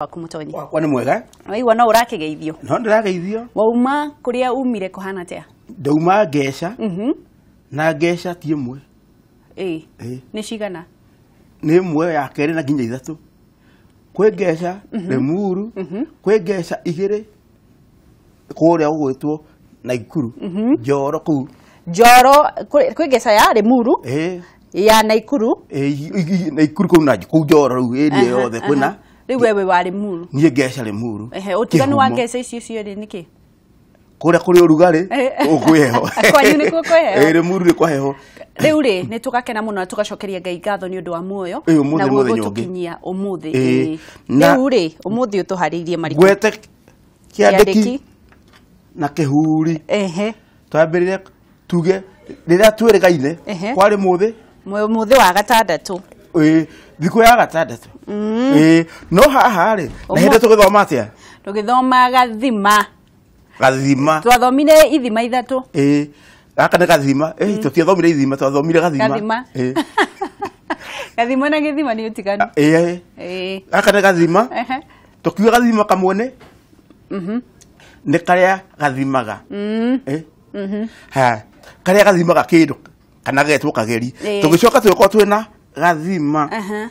waku mutonyi nä mwega waigua wana å rakä geithio no ndä ithio wauma kå umire kå hana atä a ndauma ngeca mhm. na ngeca ti ä mwe nä cigana nä mwe ya kerä na nginya ithatå kwä ngeca remuru mhm. mhm. kwä ngeca igä rä kwe rä a gå gwä two na ikuru njoro kå u joro kwe ngeca ya remuru ya naikuru naikuru kå u na kå u njoro rä u ä ri yothe kwä riu wewe warä muru niä ngecarä muru utiganu wa ngeca icio cierä nä kä kå rä a kå rä å rugarä kwäheho kwanyu nä muru nä kwaheho rä u rä nä tå gakena må no tå gacokeria ngai ngatho nä å ndå wa muoyo na guo gå tå kinyia å må thä rä u rä å må thä å tå harä irie gwete kä andä ki na kä huri twambä rä re tuge rä rä a twä rä gaine kwarä må thä må thä wa gatandatå thiku ya gatandatu ä mm. no haha rä na hä ndä tå gä thoma atä a tå gä thoma gathima gathima twathomire ithima ithatå ä gaka nä gathima mm. tå tiathomire ithima twathomire gathima gathima na gä thima nä å tiganu ä gaka nä gathima tå kiuga gathima kamwene mm-hmm. nä karä a gathimaga mm. mm-hmm. karä a gathimaga kä ndå kana getwo kageri tå gä coka twä korwo twä na gathima uh-huh.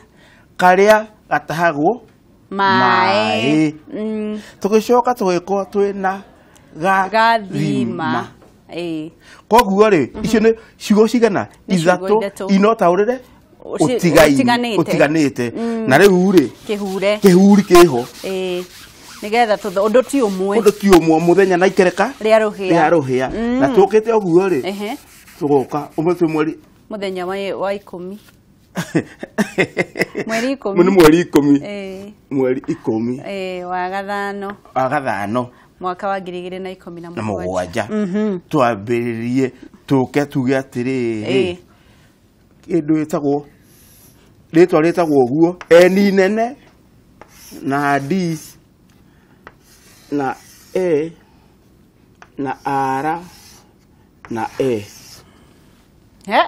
karia gatahagwo maĩ mm. tũgĩcoka tũgĩkwo twina gathima koguo ri mm-hmm. icio ni cigo cigana ithatũ inotaũrĩre ũtiganĩte mm. na rĩu rĩ kihuri kiho nigetha tutho undu ti umwe undu ti umwe muthenya na ikereka ria ruhia na mm. tukite oguo ri tugoka umwe twimweri muthenya wa ikumi mweri ikumi ni mweri ikumi mweri ikumi wa gathano wa gathano mwaka wa ngiri na ikumi na må gwanja mhm. twambä rä rie tå ke tuge atä rä rä kä ndå ä tagwo rä twa tagwo å guo eni nene na di na e na ara na e he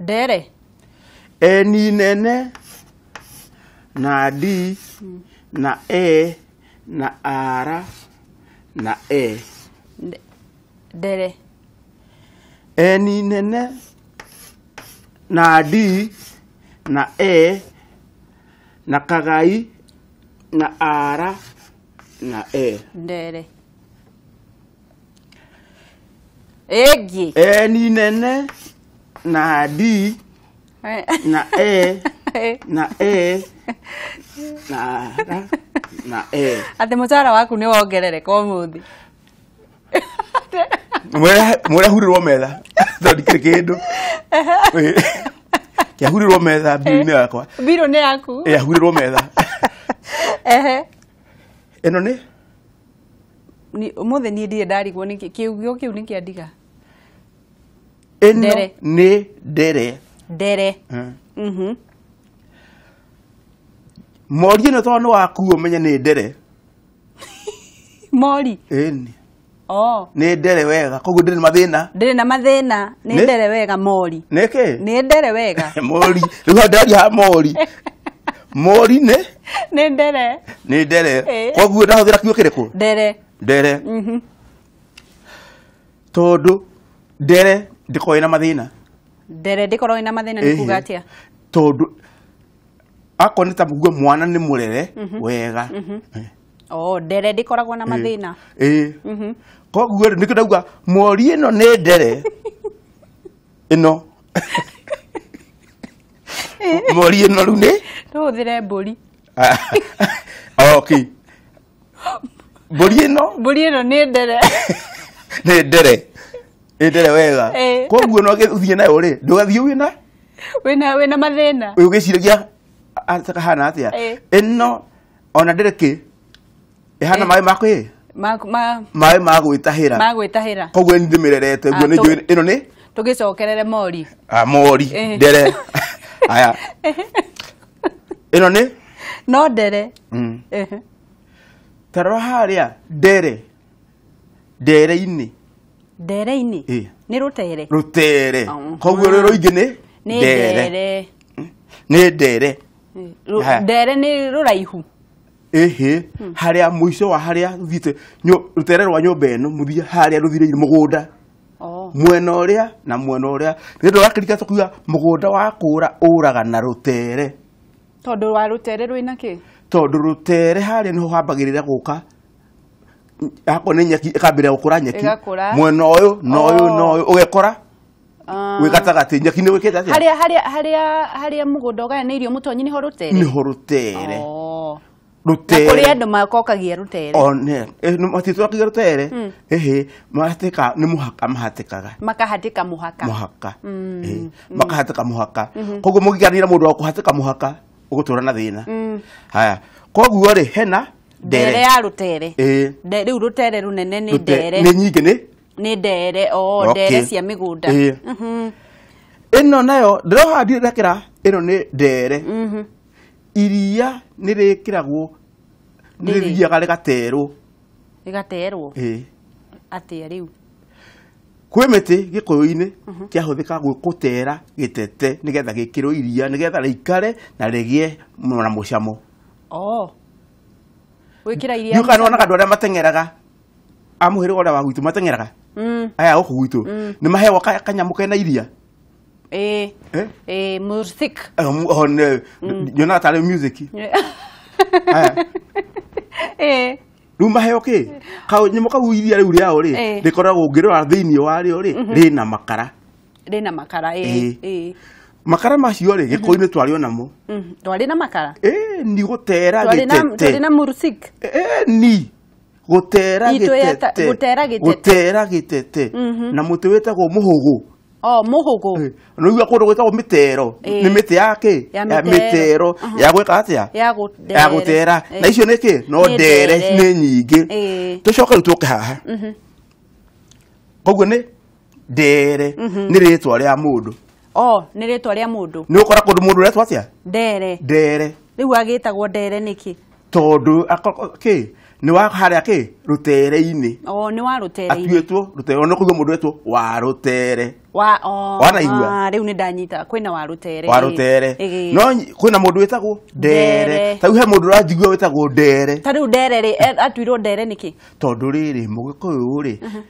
ndere eni nene na d na e na ara na e dere eni nene na d na e na kagai na ara na e dere egi eni nene na d na e na e na ra na e atä må waku nä wongerereka å må thä må rä a rwo metha thondikire kä ndå kä ahurä rwo metha mbirå-inä yakwa mbirå nä yaku ä ahurä rwo metha ehe ä no nä må ni niä ndirä ndarigwo kä ugio kä u nä kä andiga ä nä ndere ndere mm-hmm. mori ä no tondå nä wakuo menye nä ndere mori ni oh. nä ndere wega koguo ndä na mathä na ndä na mathä na nä ndere wega mori nä kä nä ndere wega mori rä u andäraria ha mori mori nä nä ndere nä ndere eh? koguo ndahå thä ra kiugo kä rä kå ndere ndere tondå ndere ndä korä na mathä na ndere ndikorwo ina mathina ni kugatia. Todu. Ako akorwo nä ta mugue mwana nä må rere mhm. wega mhm. o ndere ndikoragwo na mathina mhm. koguo nä kä ndauga mori ä no nä ndere ä no mori ä no rä u nä tå hå thä re mbå ri oh, mbå ri ä no mbå ri ä no nä ndere nä ndere ndere wega eh. koguo no ũthiĩ nayo rĩ na wĩna wĩna wĩna mathĩna ataka kahana atia eh. ĩno ona ndere kĩ ĩhana eh. maĩ makwĩ maĩ ma gwĩtahĩra ma gwĩtahĩra koguo nĩ ndĩmĩrerete guo nĩ njũĩ ah, ĩno nĩ tũgĩcokerere mori ah, mori ndere aya ino ni no ndere mm. taroha ria ndere ndere-inĩ dere ini e. nĩ rutere rũtere um, koguo rwĩ ni nĩ ndere mm. nĩ dere ndere nĩ rũraihu ĩhĩ hmm. harĩa mũico wa harĩa rũthiĩte rũtere rwa nyũmba ĩno mũthia ruthire mugunda oh. mwena ũrĩa na mwena ũrĩa nĩ ndũrakĩrika tũkiuga mũgũnda wa kũũra uraga na rutere tondũ wa rũtere rwĩna kĩ tondũ rũtere harĩa nĩho hambagĩrĩra guka hakorwo nä nyeki äkambä gukura nyeki mwena å yå na å yå oh. na å yå å gekora ah. wä gatagatä nyeki nä gwä kä te harä a må gå nda å gayanä irio må tonyi nä ni rå tere nä ho rå tere oh. rå tere makokagia rå tere oh, matitwakigia rå tere ähä hmm. maratäka nä må haka mahatä kaga makahatä muhaka muhaka haka hmm. må muhaka makahatä ka må haka mhm. koguo må giganä må ndå wa kå hatä ka må haka å gå tå ra na thä hmm. haya kogo rä hena dere ya rutere eh dere u rutere runene nene dere nä nyingä nä nä ndere o dere cia mä gå nda ä mhm. no nayo ndä ha kä ra ä no nä ndere mhm. iria nä rä kä ragwo nä rä thiaga rä gaterwo rä gaterwo atä a u kwä mä tä gä mhm. kå inä kä ahå thä ka gwä kå tera gä tete nä getha gä kä rwo iria nä getha rä ikare na rä gä e oh må camo gwikira nä wonaga andå arä a matengeraga amå mm. hä rä amuhiriga uria wa gwitu matengeraga aya gå kå gwitå mm. nä maheagwo kanyamå kena iria nyonaga tarä music rä u maheo kä nyamå kau iria rä u rä ao rä rä koragwo ngä rora thä inä wa rä o rä mm-hmm. rä na makara rä na makara makara macio rä gä kå-inä twarä onamo twarä na makara ni gå tera gä na murusik ni gå tera gå tera gä tete na må tä wä tagwo må hå gå må hå gå nä igua kå ndå gwä tagwo mä tero nä mä tä yakä ya mä mhm. tero ya gwä ka atä ya gå tera na icio nä kä no ndere nä nyingä tå coke rä u tå ke haha mhm. koguo nä ndere mhm. nä rä twa rä a må ndå Oh, oh, o oh, ni ah, ritwa ria mundu ni ukora kundu mundu ria twacia dere dere ri wagita gwo dere niki tondu akoki ni wa haria ki rutere ini o oh, ni wa rutere ini atuetwo rutere ni kugo mundu etwo wa rutere wa o oh, wa naigua ah, ri ni danyita kwina wa rutere wa rutere no kwina mundu etagwo dere ta he mundu ra jigwa etagwo dere ta ri dere ri e, atuiro dere niki tondu riri mugikuyu ri uh -huh.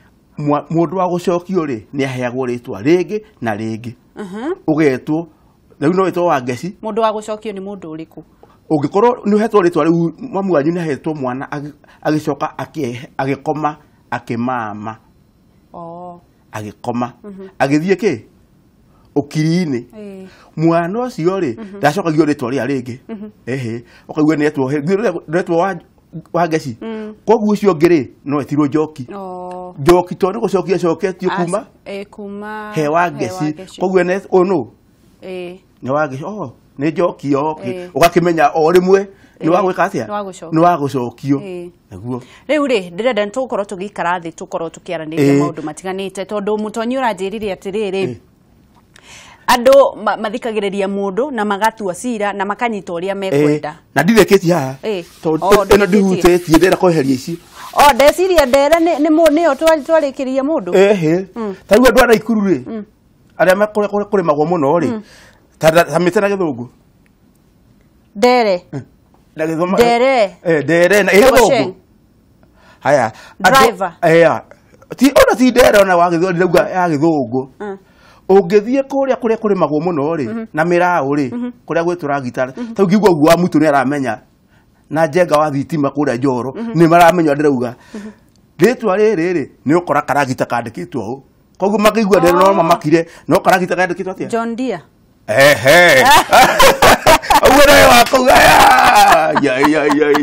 mundu wa gucokio ri ni aheagwo ritwa ringi na ringi ugetwo uh-huh. riu no two wa ngeci mundu wa gucokio ni mundu uriku ungikorwo ni uhetwo ritwa riu mamwanyu ni ahetwo mwana agicoka agikoma agä agikoma uh-huh. agithie ki kiri inä mwana å cio rä ndacokagio rä twa rä a rä ngä ähä uh-huh. å kaigua nä retwo wa ngeci mm. koguo icio ngĩ rĩ no ĩtirwo njoki njoki tondũ gũcokia coketio eh, kuma he wa ngeci koguo ene ũyũ nũ eh. nĩ wa ngeci oh nĩ njoki yoki oh, eh. ũgakĩmenya o rĩmwe nä wagwä atä a nä wagåcokio näguo rä u rä ndä renda nä tågåkorwo tå gä ikara thä tå korwo tå kä aranä ria ndå matiganä te tondå må tonyi å ranjä atä rä rä andå mathikagä rä ria må ndå na magatua cira na makanyita å rä a mekwenda eh, na ndirä kä tie haha tondå ndihutä tie ndä kweheria ici o oh, ndeciria ndere nä yo twarä kä rä ria må ndå hmm. tarä u andå ana ikuru rä arä a kå rä magwo må no rä ta mä te na gä thå ngå ndere eh. ndere eh, ndere na ä thå ngå ti ona ti ndere ona ya gä thå ngå hmm ungithie kuria kuria kuri magwo muno ri mhm. na mirao ri mhm. kuria gwitura gitara mhm. ta ngigua gwa mutu ni aramenya na jenga wa thitima kuria joro ni maramenya ndirauga ritwa riri ri ni ukora karagita kandikitwo uu koguo makaigua ndä no oh. mamakire no karagita kandikitwo atia john dia ehe wa ũguo ya ya ya ya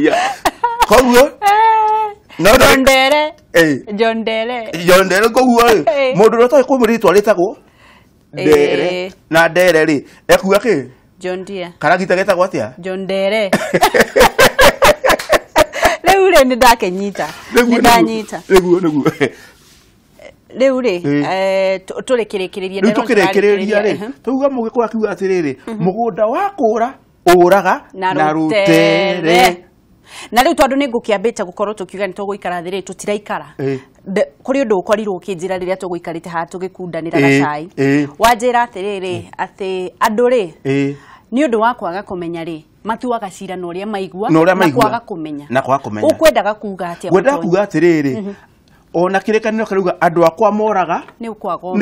jondere koguo må ndå å rä a toä kå mwä rä twa rä tagwo ndere eh. na ndere rä ekuga kä john deere karagita getagwo atia john deere rä u rä nä ndakenyita nä ndanyita näguo näguo rä u rä tå rä kä rä kä rä ria rä u tå kä rä kä rä ria rä tåuga må gä korwo akiuga atä rä rä må mm-hmm. gå nda wa kå ra å raga na rå tere na rä u tondå nä ngå kä gå korwo tå kiuga nä ikara thä rä tå tiraikara kå rä å ndå å korirwo å kä njä ra rä rä a tå gå ikarä te haha tå gä kundanä ra cai wanjä ra atä rä rä atä andå rä nä å ndå wa kwaga kå menya rä matuaga cira na å rä a maigua na kwaga kå menya å kwendaga kuga atä gwendaga kuga atä rä mhm. rä ona kä rä kanä ro akwa moraga ni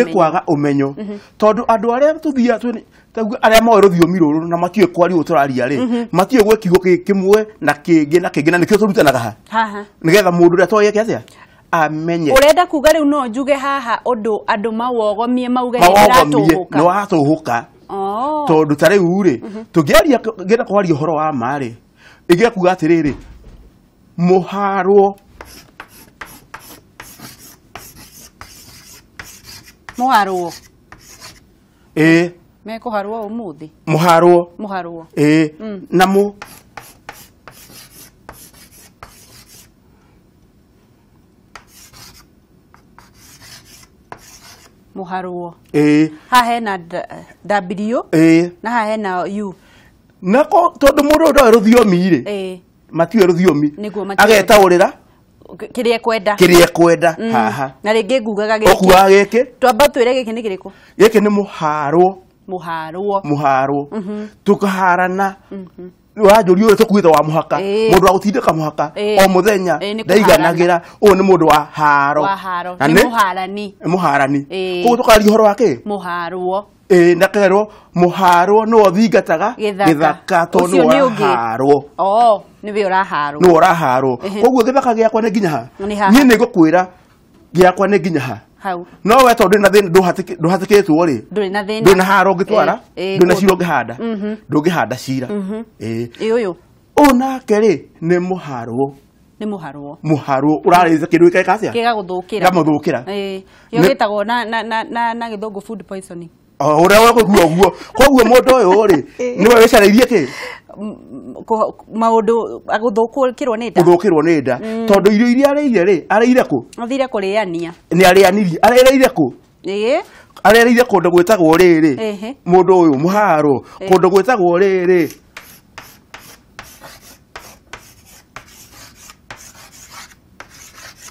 kwaga å menyo mhm. tondå andå arä a tå thia arä a moä rå thiomi rå na matiå kwari å tå raria rä mhm. matiå gwä kiugo na kingi na kingi na nikio kä tå rutanaga ha nigetha mundu ria toye å rä amenye urenda kuga riu no njuge haha undu andu mawogomie mauge ndiratuhuka no atuhuka oh. tondu ta riu ri mm -hmm. tungiaria ngenda kwaria uhoro wa ma ri igia kuga atiriri muharwo muharwo ä mekuharwo å thä muharuo muharwo ä mm. na må muharwo ä haha hena w eh na haha hena u nako tondå må ndå å ndå rå thiomi rä matiå rå thiomi rä ra kiria ekwenda kiria kwenda mm. haha na ringi ngugaga giki gä kä twamba twire nä ni harwo må ni må harwo tå mhm. tukaharana mhm tå ure te wa muhaka ndå wa må haka o muthenya ndaiganagira uyu ni mundu wa haro na ni muharani muharani koguo tukaria uhoro wa ki muharwo ä na må harwo nä wothingataga gä thaka to nä woraharwo nä we å raharwo koguo gä thaka gä akwa nä nginya ha niä nä ngå kwä ra gä akwa nä nginya ha hau no we tondu na thina nduhatikitwo ri nduri na thina nduri na haro ngitwara eh, eh, nduri na cira ngihanda mm-hmm. ndungihanda cira ii mm-hmm. uyu eh. uyu nake ri ni muharwo nä må harwo må harwo å rarä kä ndå gä kacia kä gagå thå kä ra gamå thå kä ra yo gä tagwo na gä thå ngå å rä a wakå guo guo koguo må ndå å yå rä nä we wä carä irie maundu aguthukirwo ni nda uthukirwo ni nda mm. tondu irio iria areire ri areire ku athire kuriania ni arianirie areire ku ĩĩ arereire kũndũ gwĩtagwo rĩrĩ mũndũ ũyũ mũharo kũndũ gwĩtagwo rĩrĩ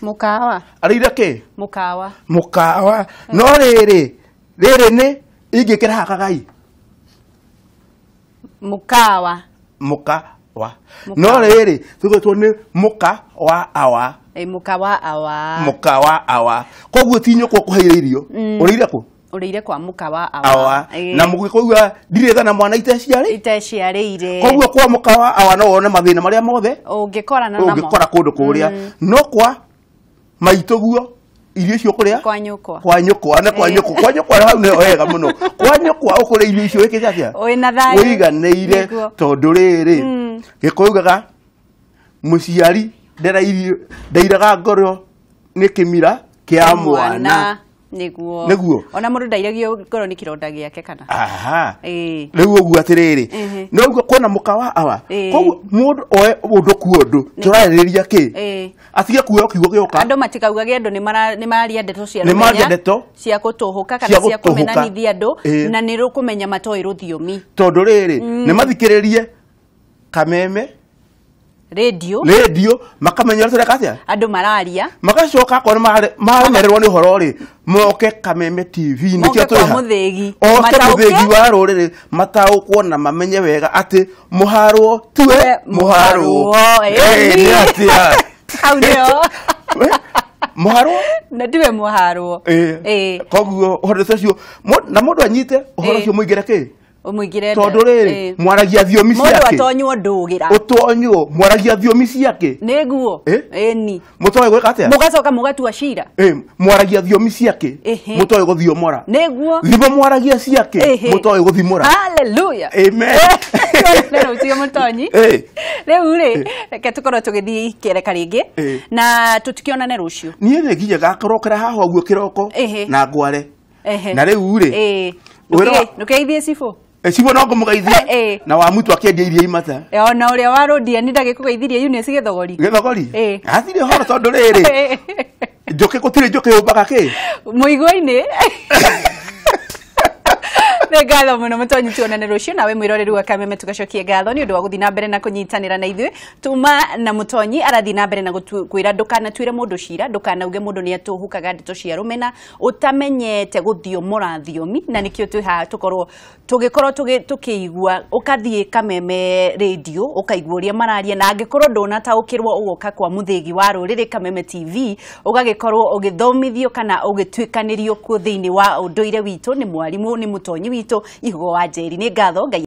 mũkawa ire kĩ mukawa mukawa no rĩrĩ rĩrĩ ni ingikira hakagai mukawa muka wa no rä twigätwo nä muka wa awa muka wa awa muka wa awa koguo ti nyå mm. kwa kå heire irio å rä ire kå kwa muka wa awa, awa. na må gä koigua ndirä thana mwana ite iteciarä koguo kwa muka wa awa no wone mathä na marä a mothe å ngä korana å ngä kora kå ndå kå rä a mm. no kwa maitå irio icio kuria kwa nyukwa kwa nyukwa kwanyå eh. kwa kwanyå kwa nyukwa hau ni wega muno kwa rä a irio icio ikite atia wina rä wiganiire tondu riri må mm. ciari nderaga ngoro ni kimira kia mwana niguo niguo ona mundu ndairagio ngoro ni kironda giake kana aha ee riu uguo atiriri no uguo kuona mukawa awa ko mundu oe undu ku undu turaririria ki ee atige kuyo kiugo gioka andu matikauga giandu ni mara ni mari andeto cia ni mari andeto cia kutuhuka kana cia kumenanithia andu na ni rukumenya matoi ruthiomi tondu riri mm. ni mathikiririe kameme radio radio makamenya rä atia andå mararia magacoka akorwo maranyarärwo nä horo rä moke kameme tv nä kä oke må thägi wa rå rä rä mataå kwo na mamenye wega atä må harwo tiwe må harwo nä atä hau nä må harwo na ndiwe må harwo koguo å horo å cio na må ndå anyite å horo å cio må ingä re kä umwigire tondu riri eh. mwaragia thiomi ciake mundu atonywo ndugira utonyo mwaragia thiomi ciake niguo eni eh? eh, mutoe gwika atia mugacoka mugatu cira eh mwaragia thiomi ciake mutoe guthiomora niguo thimo mwaragia ciake mutoe guthimura haleluya amen rero utio mutonyi rĩu rĩ reke tũkorwo tũgĩthiĩ kĩereka rĩngĩ na tũtikĩonane rũciũ niĩ nĩ nginya gakorokera haho ũguo kiroko na ngware na rĩu rĩ nũkĩgeithie cibũ ecigo no ngåmå eh, eh. na wa mutu akiendia iria imata eh, ona å rä a warå nä ndagä kå geithirie yunä cigä thogori gä thogori atirä horo tondå rä rä njå kä gå tirä njå kä mbaga kä må inä nä ngatho må no må tonyiti onane rå cio nawe mwä rorä wa kameme tå ngatho nä å ndå wa gå thiä na mbere na kå nyitanä ra na ithuä tuma na må tonyi arathiä na mbere na kwä ra ndå kanatuä re må ndå cira ndå kanauge må ndå nä atå hå kaga ndeto cia mena å tamenyete gå thiomora thiomi na nä kä o twä ha tå korwo tå gä korwo tå kä igua å kathiä kameme radio å kaigua å rä a mararia na angä korwo ndånataå kä rwo å goka kwa må thägi wa rå rä rä kameme tv å gagä korwo å gä thomithio kana å gä tuä kanä rio kuo thä inä wa å ndå ire witå nä mwarimå nä må tonyi witå ihugo wa njeri nä ngatho ngai